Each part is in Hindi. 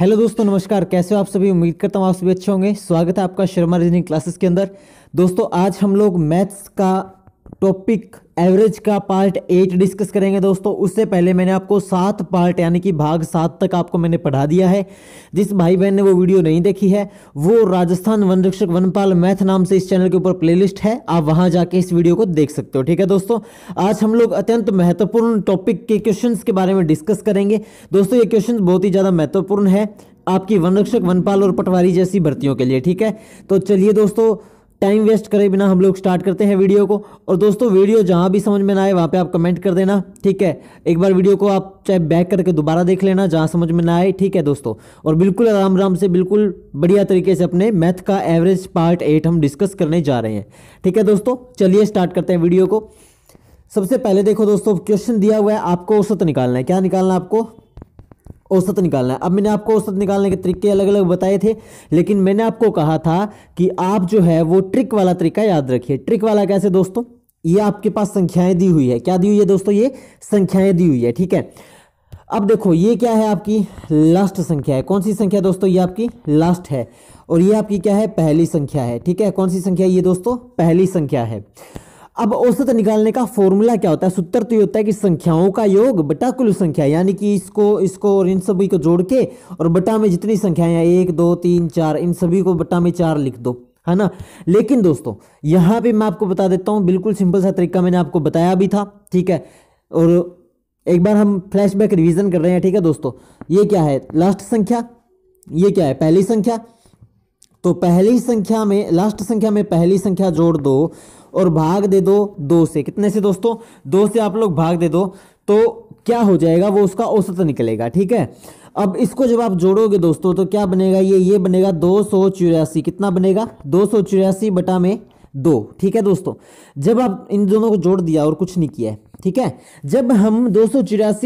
हेलो दोस्तों नमस्कार कैसे हो आप सभी उम्मीद करता हूँ आप सभी अच्छे होंगे स्वागत है आपका शर्मा रीजनिंग क्लासेस के अंदर दोस्तों आज हम लोग मैथ्स का टॉपिक एवरेज का पार्ट एट डिस्कस करेंगे दोस्तों उससे पहले मैंने आपको सात पार्ट यानी कि भाग सात तक आपको मैंने पढ़ा दिया है जिस भाई बहन ने वो वीडियो नहीं देखी है वो राजस्थान वन रक्षक वनपाल मैथ नाम से इस चैनल के ऊपर प्लेलिस्ट है आप वहां जाके इस वीडियो को देख सकते हो ठीक है दोस्तों आज हम लोग अत्यंत महत्वपूर्ण टॉपिक के क्वेश्चन के बारे में डिस्कस करेंगे दोस्तों ये क्वेश्चन बहुत ही ज़्यादा महत्वपूर्ण है आपकी वन रक्षक वनपाल और पटवारी जैसी भर्तियों के लिए ठीक है तो चलिए दोस्तों टाइम वेस्ट करे बिना हम लोग स्टार्ट करते हैं वीडियो को और दोस्तों वीडियो जहाँ भी समझ में ना आए वहाँ पे आप कमेंट कर देना ठीक है एक बार वीडियो को आप चाहे बैक करके दोबारा देख लेना जहाँ समझ में ना आए ठीक है दोस्तों और बिल्कुल आराम आराम से बिल्कुल बढ़िया तरीके से अपने मैथ का एवरेज पार्ट एट हम डिस्कस करने जा रहे हैं ठीक है दोस्तों चलिए स्टार्ट करते हैं वीडियो को सबसे पहले देखो दोस्तों क्वेश्चन दिया हुआ है आपको औसत निकालना है क्या निकालना है आपको औसत निकालना है अब मैंने आपको औसत निकालने के तरीके अलग अलग बताए थे लेकिन मैंने आपको कहा था कि आप जो है वो ट्रिक वाला तरीका याद रखिए ट्रिक वाला कैसे दोस्तों ये आपके पास संख्याएं दी हुई है क्या दी हुई है दोस्तों ये संख्याएं दी हुई है ठीक है अब देखो ये क्या है आपकी लास्ट संख्या है कौन सी संख्या दोस्तों ये आपकी लास्ट है और ये आपकी क्या है पहली संख्या है ठीक है कौन सी संख्या ये दोस्तों पहली संख्या है अब औसत निकालने का फॉर्मूला क्या होता है सूत्र तो ये होता है कि संख्याओं का योग बटा कुल संख्या यानी कि इसको इसको और इन सभी को जोड़ के और बटा में जितनी संख्याएं हैं एक दो तीन चार इन सभी को बटा में चार लिख दो है ना लेकिन दोस्तों यहां पे मैं आपको बता देता हूं बिल्कुल सिंपल सा तरीका मैंने आपको बताया भी था ठीक है और एक बार हम फ्लैशबैक रिवीजन कर रहे हैं ठीक है दोस्तों ये क्या है लास्ट संख्या ये क्या है पहली संख्या तो पहली संख्या में लास्ट संख्या में पहली संख्या जोड़ दो और भाग दे दो दो से कितने से दोस्तों दो से आप लोग भाग दे दो तो क्या हो जाएगा वो उसका औसत निकलेगा ठीक है अब इसको जब आप जोड़ोगे दोस्तों तो क्या बनेगा ये ये बनेगा दो कितना बनेगा दो बटा में दो ठीक है दोस्तों जब आप इन दोनों को जोड़ दिया और कुछ नहीं किया है ठीक है जब हम दो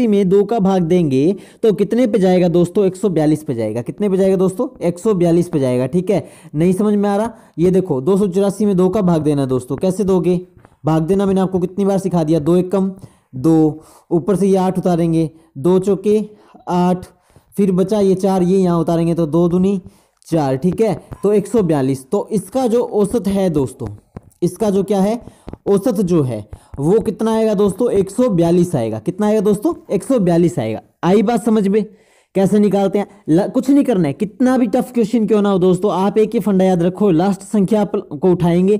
में दो का भाग देंगे तो कितने पे जाएगा दोस्तों 142 पे जाएगा कितने पे जाएगा दोस्तों 142 पे जाएगा ठीक है नहीं समझ में आ रहा ये देखो दो में दो का भाग देना दोस्तों कैसे दोगे भाग देना मैंने आपको कितनी बार सिखा दिया दो एक कम दो ऊपर से ये आठ उतारेंगे दो चौके आठ फिर बचा ये चार ये यहाँ उतारेंगे तो दो दुनी चार ठीक है तो एक सौ बयालीस तो इसका जो औसत है दोस्तों इसका जो क्या है औसत जो है वो कितना आएगा दोस्तों एक सौ बयालीस आएगा कितना आएगा दोस्तों एक सौ बयालीस आएगा आई बात समझ में कैसे निकालते हैं कुछ नहीं करना है कितना भी टफ क्वेश्चन क्यों ना हो दोस्तों आप एक ही फंडा याद रखो लास्ट संख्या को उठाएंगे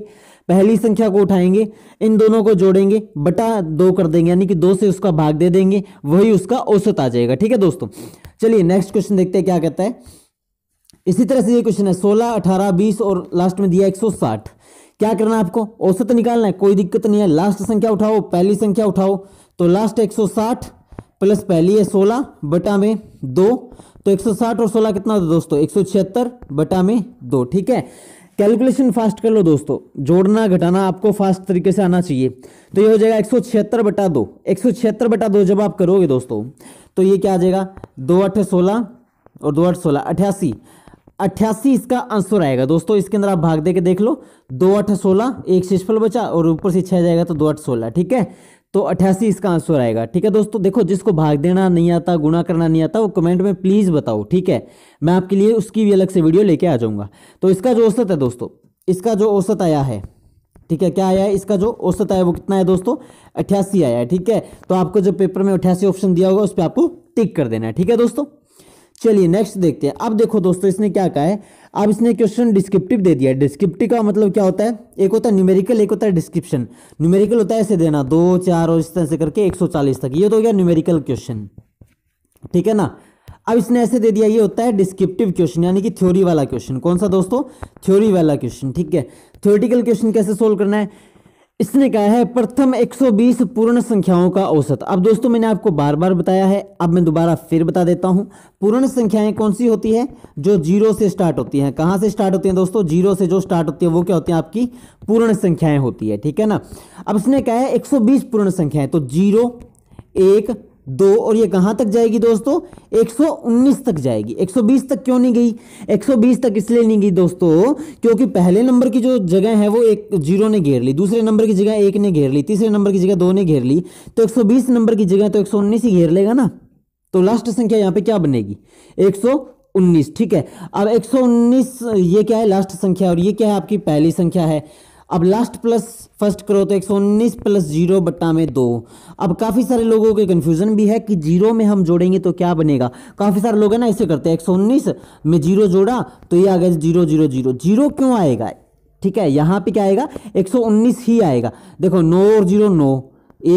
पहली संख्या को उठाएंगे इन दोनों को जोड़ेंगे बटा दो कर देंगे यानी कि दो से उसका भाग दे देंगे वही उसका औसत आ जाएगा ठीक है दोस्तों चलिए नेक्स्ट क्वेश्चन देखते हैं क्या कहता है इसी तरह से ये क्वेश्चन है सोलह अठारह बीस और लास्ट में दिया एक सौ साठ क्या करना है आपको औसत निकालना है कोई दिक्कत नहीं है लास्ट संख्या उठाओ पहली संख्या उठाओ तो लास्ट एक सौ साठ प्लस पहली है सोलह बटा में दो तो एक सौ साठ और सोलह कितना था दोस्तों एक सौ छिहत्तर बटा में दो ठीक है कैलकुलेशन फास्ट कर लो दोस्तों जोड़ना घटाना आपको फास्ट तरीके से आना चाहिए तो ये हो जाएगा एक सौ छिहत्तर बटा दो एक सौ छिहत्तर बटा दो जब आप करोगे दोस्तों तो ये क्या आ जाएगा दो अठ सोलह और दो आठ सोलह अठासी अट्ठासी इसका आंसर आएगा दोस्तों इसके अंदर आप भाग दे के देख लो दो आठ सोलह एक शेषफल बचा और ऊपर से छह जाएगा तो दो आठ सोलह ठीक है तो अट्ठासी इसका आंसर आएगा ठीक है दोस्तों देखो जिसको भाग देना नहीं आता गुणा करना नहीं आता वो कमेंट में प्लीज़ बताओ ठीक है मैं आपके लिए उसकी भी अलग से वीडियो लेके आ जाऊंगा तो इसका जो औसत है दोस्तों इसका जो औसत आया है ठीक है क्या आया है इसका जो औसत आया वो कितना है दोस्तों अट्ठासी आया है ठीक है तो आपको जो पेपर में अट्ठासी ऑप्शन दिया होगा उस पर आपको टिक कर देना है ठीक है दोस्तों चलिए नेक्स्ट देखते हैं अब देखो दोस्तों इसने क्या कहा है अब इसने क्वेश्चन डिस्क्रिप्टिव दे दिया डिस्क्रिप्टिव का मतलब क्या होता है एक होता है न्यूमेरिकल एक होता है डिस्क्रिप्शन न्यूमेरिकल होता है ऐसे देना दो चार और इस तरह से करके 140 तक ये तो हो गया न्यूमेरिकल क्वेश्चन ठीक है ना अब इसने ऐसे दे दिया ये होता है डिस्क्रिप्टिव क्वेश्चन यानी कि थ्योरी वाला क्वेश्चन कौन सा दोस्तों थ्योरी वाला क्वेश्चन ठीक है थ्योरिटिकल क्वेश्चन कैसे सोल्व करना है इसने कहा है प्रथम 120 पूर्ण संख्याओं का औसत अब दोस्तों मैंने आपको बार बार बताया है अब मैं दोबारा फिर बता देता हूं पूर्ण संख्याएं कौन सी होती है जो जीरो से स्टार्ट होती हैं कहां से स्टार्ट होती हैं दोस्तों जीरो से जो स्टार्ट होती है वो क्या होती है आपकी पूर्ण संख्याएं होती है ठीक है ना अब इसने कहा है एक पूर्ण संख्याएं तो जीरो एक दो और ये कहाँ तक जाएगी दोस्तों 119 तक जाएगी 120 तक क्यों नहीं गई 120 तक इसलिए नहीं गई दोस्तों क्योंकि पहले नंबर की जो जगह है वो एक जीरो ने घेर ली दूसरे नंबर की जगह एक ने घेर ली तीसरे नंबर की जगह दो ने घेर ली तो 120 नंबर की जगह तो 119 ही घेर लेगा ना तो लास्ट संख्या यहाँ पे क्या बनेगी 119 ठीक है अब 119 ये क्या है लास्ट संख्या और ये क्या है आपकी पहली संख्या है अब लास्ट प्लस फर्स्ट करो तो एक सौ उन्नीस प्लस जीरो बट्टा में दो अब काफ़ी सारे लोगों के कन्फ्यूज़न भी है कि जीरो में हम जोड़ेंगे तो क्या बनेगा काफ़ी सारे लोग हैं ना ऐसे करते हैं एक सौ उन्नीस में जीरो जोड़ा तो ये आ गया जीरो जीरो जीरो जीरो क्यों आएगा ठीक है यहाँ पे क्या आएगा एक सौ उन्नीस ही आएगा देखो नौ और जीरो नौ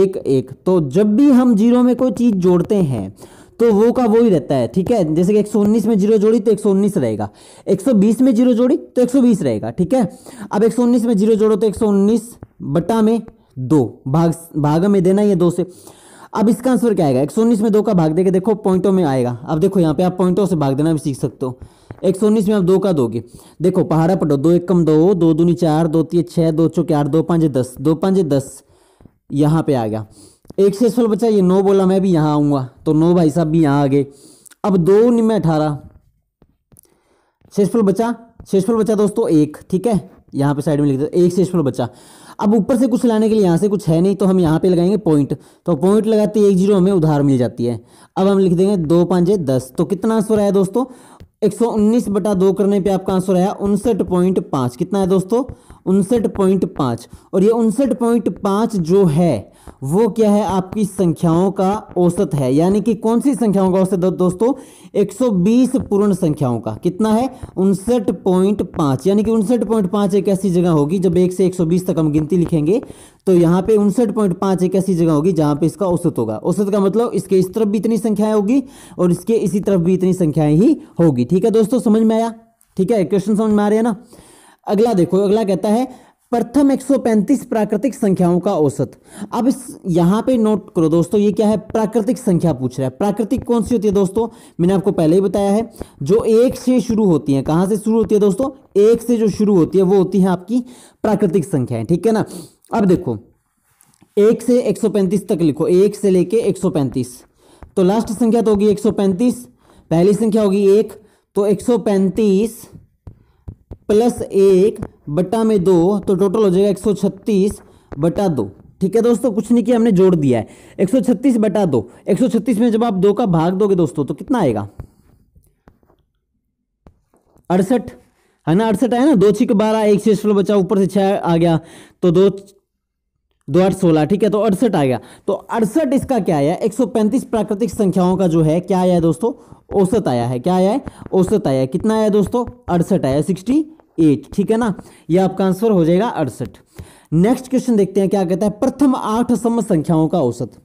एक एक तो जब भी हम जीरो में कोई चीज़ जोड़ते हैं तो वो का वो ही रहता है ठीक है जैसे कि 119 में जीरो जोड़ी तो 119 रहेगा 120 में जीरो जोड़ी तो 120 रहेगा ठीक है अब 119 में जीरो जोड़ो तो 119 बटा में दो भाग भाग में देना ये दो से अब इसका आंसर क्या आएगा 119 में दो का भाग देके देखो पॉइंटों में आएगा अब देखो यहाँ पे आप पॉइंटों से भाग देना भी सीख सकते हो 119 में आप दो का दोगे देखो पहाड़ा पटो दो एक कम दो दो दूनी चार दो तीन छः दो चौके आठ दो पाँच दस दो पाँच दस यहाँ पे आ गया एक से सोलह बचा ये नौ बोला मैं भी यहाँ आऊँगा तो नौ भाई साहब भी यहाँ आ गए अब दो निम्न अठारह शेषफल बचा शेषफल बचा दोस्तों एक ठीक है यहाँ पे साइड में लिख दो एक शेषफल बचा अब ऊपर से कुछ लाने के लिए यहाँ से कुछ है नहीं तो हम यहाँ पे लगाएंगे पॉइंट तो पॉइंट लगाते एक जीरो हमें उधार मिल जाती है अब हम लिख देंगे दो पाँचे दस तो कितना आंसर आया दोस्तों एक सौ उन्नीस बटा दो करने पर आपका आंसर आया उनसठ पॉइंट पाँच कितना है दोस्तों उनसठ पॉइंट पाँच और ये उनसठ पॉइंट पाँच जो है वो क्या है आपकी संख्याओं का औसत है यानी कि कौन सी संख्याओं का औसत दोस्तों 120 पूर्ण संख्याओं का कितना है उनसठ पॉइंट पाँच यानी कि उनसठ पॉइंट पाँच एक ऐसी जगह होगी जब एक से 120 तक हम गिनती लिखेंगे तो यहाँ पे उनसठ पॉइंट पाँच एक ऐसी जगह होगी जहाँ पे इसका औसत होगा औसत का मतलब इसके इस तरफ भी इतनी संख्याएं होगी और इसके इसी तरफ भी इतनी संख्याएं ही होगी ठीक है दोस्तों समझ में आया ठीक है क्वेश्चन समझ में आ रहे हैं ना अगला देखो अगला कहता है प्रथम 135 प्राकृतिक संख्याओं का औसत अब इस यहाँ पे नोट करो दोस्तों ये क्या है प्राकृतिक संख्या पूछ रहा है प्राकृतिक कौन सी होती है दोस्तों मैंने आपको पहले ही बताया है जो एक से शुरू होती है कहाँ से शुरू होती है दोस्तों एक से जो शुरू होती है वो होती है आपकी प्राकृतिक संख्याएं ठीक है ना अब देखो एक से एक तक लिखो एक से लेके एक तो लास्ट संख्या तो होगी एक पहली संख्या होगी एक तो एक प्लस एक बटा में दो तो टोटल हो जाएगा एक सौ छत्तीस बटा दो ठीक है दोस्तों कुछ नहीं किया हमने जोड़ दिया है एक सौ छत्तीस बटा दो एक सौ छत्तीस में जब आप दो का भाग दोगे दोस्तों तो कितना आएगा अड़सठ है ना अड़सठ आया ना दो छिक बारह एक शेष बचा ऊपर से छह आ गया तो दो दो आठ सोलह ठीक है तो अड़सठ आ गया तो अड़सठ इसका क्या आया एक सौ पैंतीस प्राकृतिक संख्याओं का जो है क्या आया है दोस्तों औसत आया है क्या आया है औसत आया है कितना आया दोस्तों अड़सठ आया सिक्सटी एट ठीक है ना ये आपका आंसर हो जाएगा अड़सठ नेक्स्ट क्वेश्चन देखते हैं क्या कहता है प्रथम आठ सम संख्याओं का औसत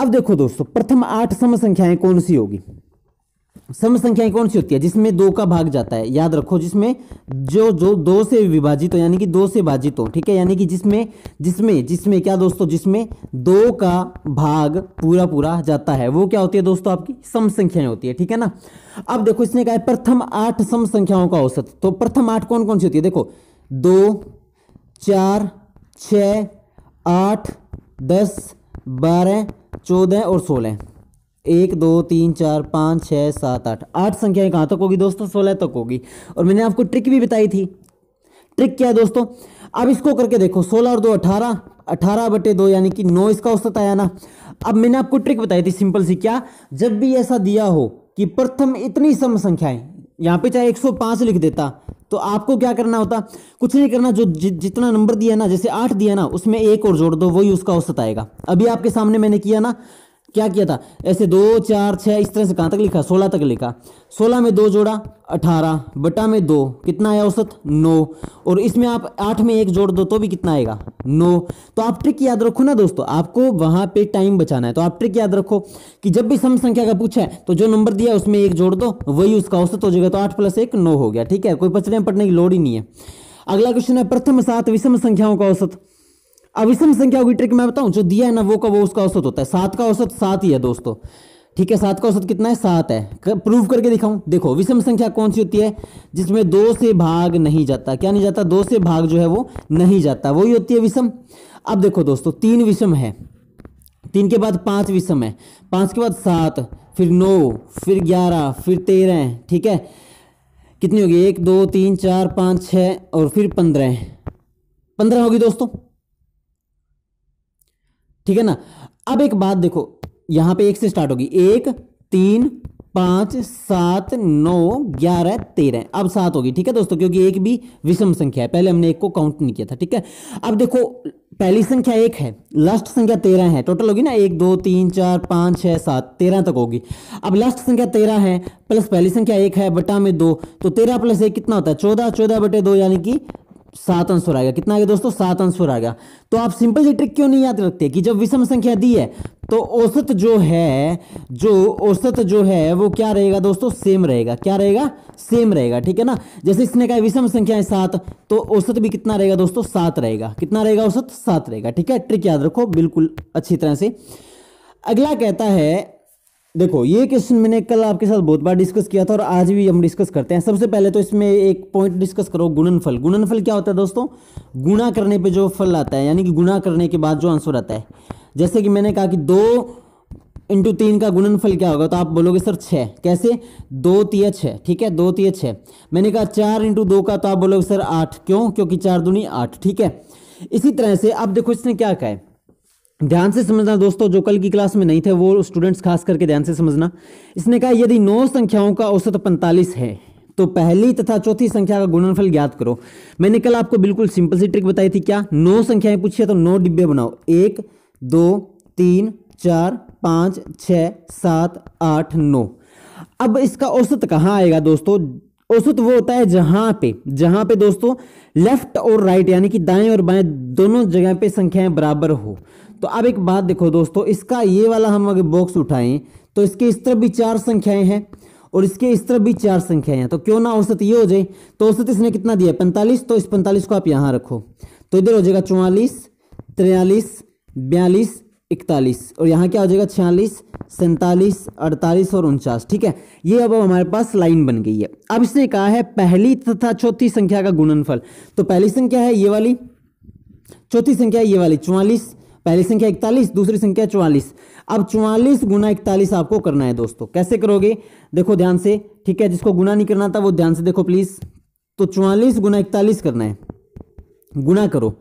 अब देखो दोस्तों प्रथम आठ सम संख्याएं कौन सी होगी सम संख्याएं कौन सी होती है जिसमें दो का भाग जाता है याद रखो जिसमें जो जो दो से विभाजित हो यानी कि दो से भाजित हो ठीक है यानी कि जिसमें जिसमें जिसमें क्या दोस्तों जिसमें दो का भाग पूरा पूरा जाता है वो क्या होती है दोस्तों आपकी सम संख्याएं होती है ठीक है ना अब देखो इसने कहा है प्रथम आठ सम संख्याओं का औसत तो प्रथम आठ कौन कौन सी होती है देखो दो चार छ आठ दस बारह चौदह और सोलह एक दो तीन चार पाँच छः सात आठ आठ संख्याएं कहाँ तक होगी दोस्तों सोलह तक होगी और मैंने आपको ट्रिक भी बताई थी ट्रिक क्या है दोस्तों अब इसको करके देखो सोलह और दो अठारह अठारह बटे दो यानी कि नौ इसका औसत आया ना अब मैंने आपको ट्रिक बताई थी सिंपल सी क्या जब भी ऐसा दिया हो कि प्रथम इतनी सम संख्याएं यहाँ पे चाहे 105 लिख देता तो आपको क्या करना होता कुछ नहीं करना जो जि, जितना नंबर दिया ना जैसे आठ दिया ना उसमें एक और जोड़ दो वही उसका औसत आएगा अभी आपके सामने मैंने किया ना क्या किया था ऐसे दो चार छः इस तरह से कहाँ तक लिखा सोलह तक लिखा सोलह में दो जोड़ा अठारह बटा में दो कितना आया औसत नौ और इसमें आप आठ में एक जोड़ दो तो भी कितना आएगा नौ तो आप ट्रिक याद रखो ना दोस्तों आपको वहाँ पे टाइम बचाना है तो आप ट्रिक याद रखो कि जब भी सम संख्या का पूछा है तो जो नंबर दिया उसमें एक जोड़ दो वही उसका औसत हो जाएगा तो आठ प्लस एक हो गया ठीक है कोई पचड़े पटने की लोड ही नहीं है अगला क्वेश्चन है प्रथम सात विषम संख्याओं का औसत अब इसम संख्या की ट्रिक मैं बताऊं जो दिया है ना वो का वो उसका औसत होता है सात का औसत सात ही है दोस्तों ठीक है सात का औसत कितना है सात है कर, प्रूव करके दिखाऊं देखो विषम संख्या कौन सी होती है जिसमें दो से भाग नहीं जाता क्या नहीं जाता दो से भाग जो है वो नहीं जाता वही होती है विषम अब देखो दोस्तों तीन विषम है तीन के बाद पांच विषम है पांच के बाद सात फिर नौ फिर ग्यारह फिर तेरह ठीक है कितनी होगी एक दो तीन चार पाँच छः और फिर पंद्रह पंद्रह होगी दोस्तों ठीक है ना अब एक बात देखो यहां पे एक से स्टार्ट होगी एक तीन पांच सात नौ ग्यारह तेरह अब सात होगी ठीक है दोस्तों क्योंकि एक भी विषम संख्या है पहले हमने एक को काउंट नहीं किया था ठीक है अब देखो पहली संख्या एक है लास्ट संख्या तेरह है टोटल होगी ना एक दो तीन चार पाँच छः सात तेरह तक होगी अब लास्ट संख्या तेरह है प्लस पहली संख्या एक है बटा में दो तो तेरह प्लस एक कितना होता है चौदह चौदह बटे दो यानी कि सात आंसर आएगा कितना आ गया दोस्तों सात आंसर आ गया तो आप सिंपल सी ट्रिक क्यों नहीं याद रखते कि जब विषम संख्या दी है तो औसत जो है जो औसत जो है वो क्या रहेगा दोस्तों सेम रहेगा क्या रहेगा सेम रहेगा ठीक है ना जैसे इसने कहा विषम संख्या है सात तो औसत भी कितना रहेगा दोस्तों सात रहेगा कितना रहेगा औसत सात रहेगा ठीक है ट्रिक याद रखो बिल्कुल अच्छी तरह से अगला कहता है देखो ये क्वेश्चन मैंने कल आपके साथ बहुत बार डिस्कस किया था और आज भी हम डिस्कस करते हैं सबसे पहले तो इसमें एक पॉइंट डिस्कस करो गुणनफल गुणनफल क्या होता है दोस्तों गुणा करने पे जो फल आता है यानी कि गुणा करने के बाद जो आंसर आता है जैसे कि मैंने कहा कि दो इंटू तीन का गुणनफल क्या होगा तो आप बोलोगे सर छः कैसे दो तीय छः ठीक है दो तीय छः मैंने कहा चार इंटू दो का तो आप बोलोगे सर आठ क्यों क्योंकि चार दूनी आठ ठीक है इसी तरह से आप देखो इसने क्या कहा है ध्यान से समझना दोस्तों जो कल की क्लास में नहीं थे वो स्टूडेंट्स खास करके ध्यान से समझना इसने कहा यदि नौ संख्याओं का औसत पैंतालीस है तो पहली तथा चौथी संख्या का गुणनफल ज्ञात करो मैंने कल आपको बिल्कुल सिंपल सी ट्रिक बताई थी क्या नौ संख्याएं पूछी है तो नौ डिब्बे बनाओ एक दो तीन चार पाँच छ सात आठ नौ अब इसका औसत कहाँ आएगा दोस्तों औसत वो होता है जहां पे जहां पे दोस्तों लेफ्ट और राइट यानी कि दाएं और बाएं दोनों जगह पे संख्याएं बराबर हो तो अब एक बात देखो दोस्तों इसका ये वाला हम अगर बॉक्स उठाएं तो इसके इस तरफ भी चार संख्याएं हैं और इसके इस तरफ भी चार संख्याएं हैं तो क्यों ना औसत ये हो जाए तो औसत इसने कितना दिया पैंतालीस तो इस पैंतालीस को आप यहाँ रखो तो इधर हो जाएगा चौवालीस तिरयालीस बयालीस इकतालीस और यहाँ क्या हो जाएगा छियालीस सैंतालीस अड़तालीस और उनचास ठीक है ये अब हमारे पास लाइन बन गई है अब इसने कहा है पहली तथा चौथी संख्या का गुणनफल तो पहली संख्या है ये वाली चौथी संख्या है ये वाली चौवालीस पहली संख्या इकतालीस दूसरी संख्या चौवालीस अब चौवालीस गुना इकतालीस आपको करना है दोस्तों कैसे करोगे देखो ध्यान से ठीक है जिसको गुना नहीं करना था वो ध्यान से देखो प्लीज तो चौवालीस गुना इकतालीस करना है गुना करो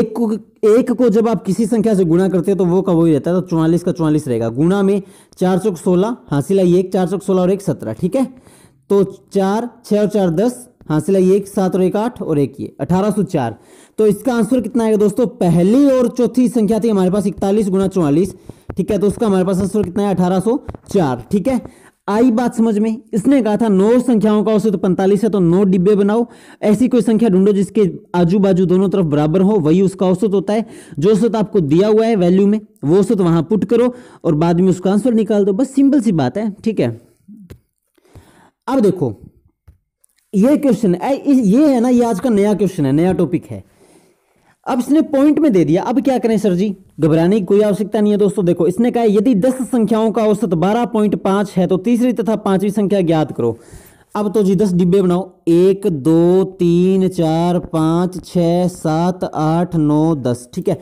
एक को एक को जब आप किसी संख्या से गुना करते हैं तो वो कब ही रहता है तो चौवालीस का चौवालीस रहेगा गुना में चार सौ सोलह हासिल आई एक चार सौ सोलह और एक सत्रह ठीक है तो चार छः और चार दस हासिल है एक सात और एक आठ और एक ये अठारह सौ चार तो इसका आंसर कितना आएगा दोस्तों पहली और चौथी संख्या थी हमारे पास इकतालीस गुना चौवालीस ठीक है तो उसका हमारे पास आंसर कितना है अठारह सौ चार ठीक है आई बात समझ में इसने कहा था नौ संख्याओं का औसत तो पैंतालीस है तो नौ डिब्बे बनाओ ऐसी कोई संख्या ढूंढो जिसके आजू बाजू दोनों तरफ बराबर हो वही उसका औसत होता है जो औसत आपको दिया हुआ है वैल्यू में वो औसत वहां पुट करो और बाद में उसका आंसर निकाल दो बस सिंपल सी बात है ठीक है अब देखो ये क्वेश्चन ये है ना ये आज का नया क्वेश्चन है नया टॉपिक है अब इसने पॉइंट में दे दिया अब क्या करें सर जी घबराने की कोई आवश्यकता नहीं है दोस्तों देखो इसने कहा यदि दस संख्याओं का औसत बारह पॉइंट पांच है तो तीसरी तथा पांचवी संख्या ज्ञात करो अब तो जी दस डिब्बे बनाओ एक दो तीन चार पाँच छ सात आठ नौ दस ठीक है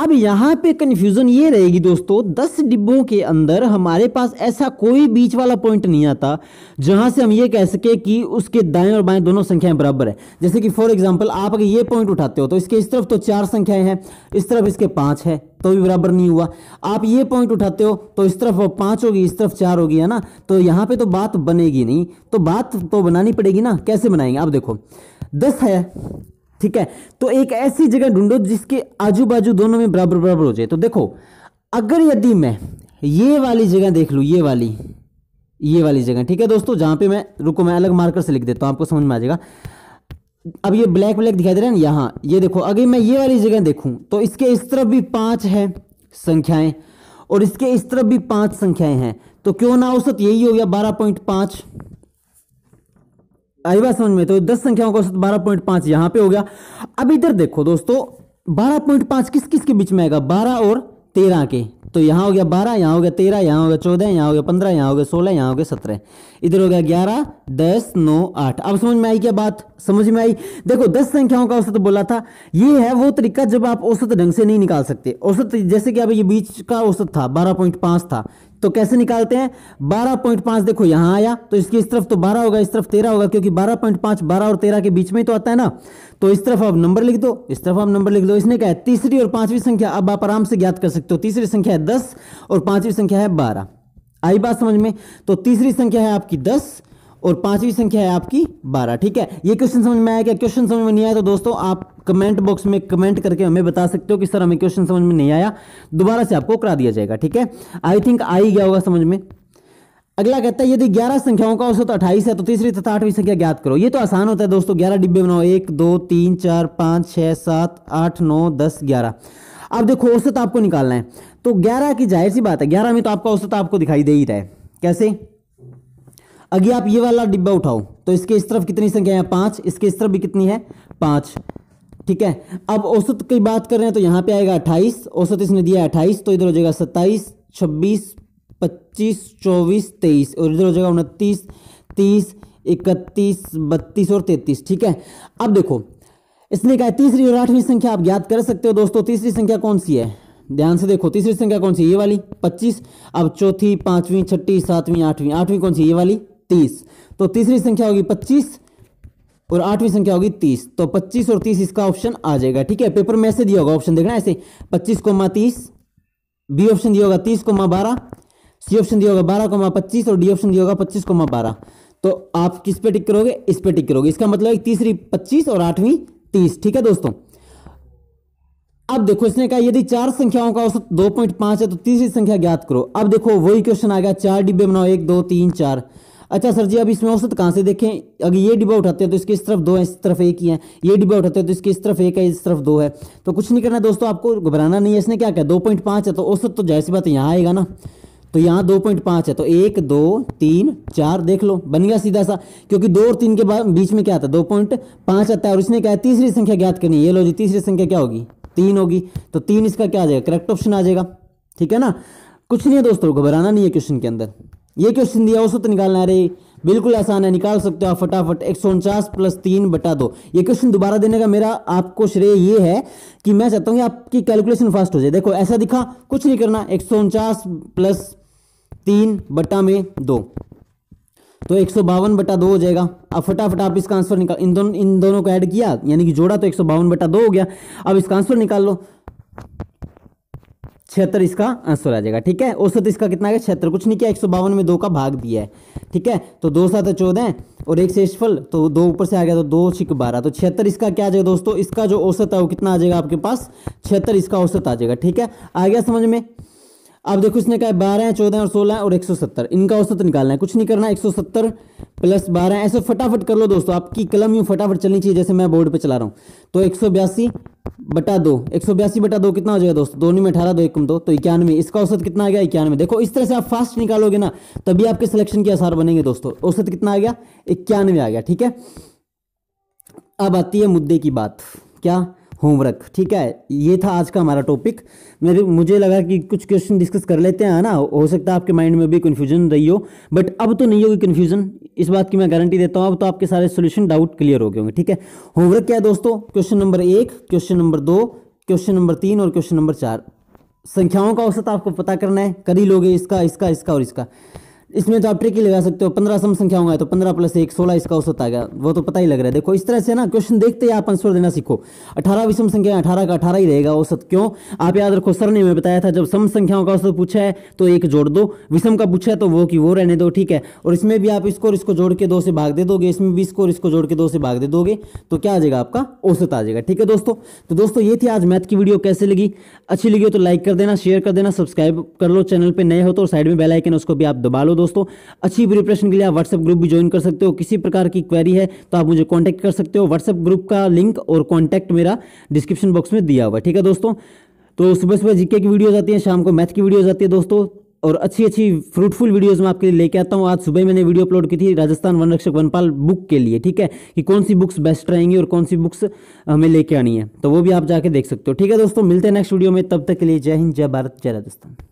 अब यहाँ पे कन्फ्यूज़न ये रहेगी दोस्तों दस डिब्बों के अंदर हमारे पास ऐसा कोई बीच वाला पॉइंट नहीं आता जहाँ से हम ये कह सके कि उसके दाएं और बाएं दोनों संख्याएं बराबर है जैसे कि फॉर एग्जांपल आप अगर ये पॉइंट उठाते हो तो इसके इस तरफ तो चार संख्याएं हैं इस तरफ इसके पाँच है तो भी बराबर नहीं हुआ आप ये पॉइंट उठाते हो तो इस तरफ पाँच होगी इस तरफ चार होगी है ना तो यहाँ पर तो बात बनेगी नहीं तो बात तो बनानी पड़ेगी ना कैसे कैसे बनाएंगे आप देखो दस है ठीक है तो एक ऐसी जगह ढूंढो जिसके आजू बाजू दोनों में बराबर बराबर हो जाए तो देखो अगर यदि मैं ये वाली जगह देख लूँ ये वाली ये वाली जगह ठीक है दोस्तों जहाँ पे मैं रुको मैं अलग मार्कर से लिख देता हूँ आपको समझ में आ जाएगा अब ये ब्लैक ब्लैक दिखाई दे रहा है ना यहाँ ये देखो अगर मैं ये वाली जगह देखूँ तो इसके इस तरफ भी पाँच है संख्याएं और इसके इस तरफ भी पाँच संख्याएं हैं तो क्यों ना औसत यही हो गया बारह पॉइंट पाँच आई बात समझ में तो दस संख्याओं का औसत बारह पॉइंट पांच यहां पर हो गया अब इधर देखो दोस्तों बारह पॉइंट पांच किस किस के बीच में आएगा बारह और तेरह के तो यहां हो गया बारह यहां हो गया तेरह यहां हो गया चौदह यहां हो गया पंद्रह यहां हो गया सोलह यहां हो गया सत्रह इधर हो गया ग्यारह दस नौ आठ अब समझ में आई क्या बात समझ में आई देखो दस संख्याओं का औसत बोला था ये है वो तरीका जब आप औसत ढंग से नहीं निकाल सकते औसत जैसे कि अब ये बीच का औसत था बारह पॉइंट पांच था तो कैसे निकालते हैं बारह पॉइंट पांच देखो यहां आया तो इसकी इस तरफ तो बारह होगा इस तरफ तेरह होगा क्योंकि बारह पॉइंट पांच बारह और तेरह के बीच में ही तो आता है ना तो इस तरफ आप नंबर लिख दो इस तरफ आप नंबर लिख दो इसने कहा तीसरी और पांचवी संख्या अब आप आराम से ज्ञात कर सकते हो तीसरी संख्या है दस और पांचवी संख्या है बारह आई बात समझ में तो तीसरी संख्या है आपकी दस और पांचवी संख्या है आपकी बारह ठीक है ये क्वेश्चन समझ में आया क्या क्वेश्चन समझ में नहीं आया तो दोस्तों आप कमेंट बॉक्स में कमेंट करके हमें बता सकते हो कि सर हमें क्वेश्चन समझ में नहीं आया दोबारा से आपको करा दिया जाएगा ठीक है आई थिंक आई गया होगा समझ में अगला कहता है यदि ग्यारह संख्याओं का औसत अट्ठाईस है तो तीसरी तथा आठवीं संख्या ज्ञात करो ये तो आसान होता है दोस्तों ग्यारह डिब्बे बनाओ एक दो तीन चार पांच छह सात आठ नौ दस ग्यारह अब देखो औसत आपको निकालना है तो ग्यारह की जाहिर सी बात है ग्यारह में तो आपका औसत आपको दिखाई दे ही रहा है कैसे अगे आप ये वाला डिब्बा उठाओ तो इसके इस तरफ कितनी संख्या है पांच इसके इस तरफ भी कितनी है पांच ठीक है अब औसत की बात कर रहे हैं तो यहाँ पे आएगा अट्ठाईस औसत इसने दिया अट्ठाईस तो इधर हो जाएगा सत्ताईस छब्बीस पच्चीस चौबीस तेईस और इधर हो जाएगा उनतीस तीस इकतीस बत्तीस और तैतीस ठीक है अब देखो इसने कहा तीसरी और आठवीं संख्या आप ज्ञात कर सकते हो दोस्तों तीसरी संख्या कौन सी है ध्यान से देखो तीसरी संख्या कौन सी ये वाली पच्चीस अब चौथी पांचवीं छठी सातवीं आठवीं आठवीं कौन सी ये वाली तीस तो तीसरी संख्या होगी पच्चीस और आठवीं संख्या होगी तीस तो पच्चीस और तीस इसका ऑप्शन आ जाएगा ठीक है पेपर में ऐसे दिया होगा ऑप्शन देखना ऐसे पच्चीस कोमा तीस बी ऑप्शन दिया होगा तीस कोमा बारह सी ऑप्शन दिया होगा बारह कोमा पच्चीस और डी ऑप्शन दिया होगा पच्चीस कोमा बारह तो आप किस पे टिक करोगे इस पे टिक करोगे इसका मतलब है तीसरी पच्चीस और आठवीं तीस ठीक है दोस्तों अब देखो इसने कहा यदि चार संख्याओं का औसत दो पॉइंट पांच है तो तीसरी संख्या ज्ञात करो अब देखो वही क्वेश्चन आ गया चार डिब्बे बनाओ एक दो तीन चार अच्छा सर जी अब इसमें औसत कहाँ से देखें अगर ये डिब्बा उठाते हैं तो इसके इस तरफ दो है इस तरफ एक ही है ये डिब्बा उठाते हैं तो इसके इस तरफ एक है इस तरफ दो है तो कुछ नहीं करना दोस्तों आपको घबराना नहीं है इसने क्या कहा दो पॉइंट पाँच है तो औसत तो जैसी बात यहाँ आएगा ना तो यहाँ दो पॉइंट पाँच है तो एक दो तीन चार देख लो बन गया सीधा सा क्योंकि दो और तीन के बाद बीच में क्या आता है दो पॉइंट पाँच आता है और इसने क्या है तीसरी संख्या ज्ञात करनी है ये लो जी तीसरी संख्या क्या होगी तीन होगी तो तीन इसका क्या आ जाएगा करेक्ट ऑप्शन आ जाएगा ठीक है ना कुछ नहीं है दोस्तों घबराना नहीं है क्वेश्चन के अंदर ये क्वेश्चन दिया औसत निकालना रे बिल्कुल आसान है निकाल सकते हो आप फटाफट एक सौ उनचास प्लस तीन बटा दो ये क्वेश्चन दोबारा देने का मेरा आपको श्रेय ये है कि मैं चाहता हूँ कि आपकी कैलकुलेशन फास्ट हो जाए देखो ऐसा दिखा कुछ नहीं करना एक सौ उनचास प्लस तीन बटा में दो तो एक सौ बावन बटा दो हो जाएगा अब फटाफट आप इसका आंसर निकाल इन दोनों इन दोनों को ऐड किया यानी कि जोड़ा तो एक सौ बावन बटा दो हो गया अब इसका आंसर निकाल लो छिहत्तर इसका आंसर आ जाएगा ठीक है औसत तो इसका कितना है छिहत्तर कुछ नहीं किया एक सौ बावन में दो का भाग दिया है ठीक है तो दो सात चौदह और एक शेषफल तो दो ऊपर से आ गया तो दो छिक बारह तो छिहत्तर इसका क्या आ जाएगा दोस्तों इसका जो औसत है वो कितना आ जाएगा आपके पास छिहत्तर इसका औसत आ जाएगा ठीक है आ गया समझ में अब देखो इसने कहा बारह चौदह और सोलह और एक सौ सत्तर इनका औसत निकालना है कुछ नहीं करना एक सौ सत्तर प्लस बारह ऐसे फटाफट कर लो दोस्तों आपकी कलम यूँ फटाफट चलनी चाहिए जैसे मैं बोर्ड पे चला रहा हूँ तो एक सौ बयासी बटा दो एक सौ बयासी बटा दो कितना हो जाएगा दोस्तों दोनों में अठारह दो एक दो तो इक्यानवे इसका औसत कितना आ गया इक्यानवे देखो इस तरह से आप फास्ट निकालोगे ना तभी आपके सिलेक्शन के आसार बनेंगे दोस्तों औसत कितना आ गया इक्यानवे आ गया ठीक है अब आती है मुद्दे की बात क्या होमवर्क ठीक है ये था आज का हमारा टॉपिक मेरे मुझे लगा कि कुछ क्वेश्चन डिस्कस कर लेते हैं ना हो सकता है आपके माइंड में भी कन्फ्यूजन रही हो बट अब तो नहीं होगी कन्फ्यूजन इस बात की मैं गारंटी देता हूँ अब तो आपके सारे सोल्यूशन डाउट क्लियर हो गए होंगे ठीक है होमवर्क क्या है दोस्तों क्वेश्चन नंबर एक क्वेश्चन नंबर दो क्वेश्चन नंबर तीन और क्वेश्चन नंबर चार संख्याओं का औसत आपको पता करना है कर ही लोगे इसका इसका इसका और इसका इसमें तो आप ट्रिक ही लगा सकते हो पंद्रह सम संख्या होगा तो पंद्रह प्लस एक सोलह इसका औसत आ गया वो तो पता ही लग रहा है देखो इस तरह से ना क्वेश्चन देखते ही आप आंसर देना सीखो अठारह विषम संख्या अठारह का अठारह ही रहेगा औसत क्यों आप याद रखो सर ने हमें बताया था जब सम संख्याओं का औसत पूछा है तो एक जोड़ दो विषम का पूछा है तो वो कि वो रहने दो ठीक है और इसमें भी आप इसको इसको जोड़ के दो से भाग दे दोगे इसमें भी इसको इसको जोड़ के दो से भाग दे दोगे तो क्या आ जाएगा आपका औसत आ जाएगा ठीक है दोस्तों तो दोस्तों ये थी आज मैथ की वीडियो कैसे लगी अच्छी लगी हो तो लाइक कर देना शेयर कर देना सब्सक्राइब कर लो चैनल पर नए हो तो साइड में बेलाइकन उसको भी आप दबा लो दो दोस्तों अच्छी प्रिपरेशन के लिए आप व्हाट्सएप ग्रुप भी ज्वाइन कर सकते हो किसी प्रकार की क्वेरी है तो आप मुझे कॉन्टैक्ट कर सकते हो व्हाट्सएप ग्रुप का लिंक और कॉन्टैक्ट मेरा डिस्क्रिप्शन बॉक्स में दिया हुआ है ठीक है दोस्तों तो सुबह सुबह जीके की वीडियोज आती है शाम को मैथ की वीडियोज आती है दोस्तों और अच्छी अच्छी फ्रूटफुल वीडियोस मैं आपके लिए लेके आता हूँ आज सुबह मैंने वीडियो अपलोड की थी राजस्थान वन रक्षक वनपाल बुक के लिए ठीक है कि कौन सी बुक्स बेस्ट रहेंगी और कौन सी बुक्स हमें लेके आनी है तो वो भी आप जाके देख सकते हो ठीक है दोस्तों मिलते हैं नेक्स्ट वीडियो में तब तक के लिए जय हिंद जय भारत जय राजस्थान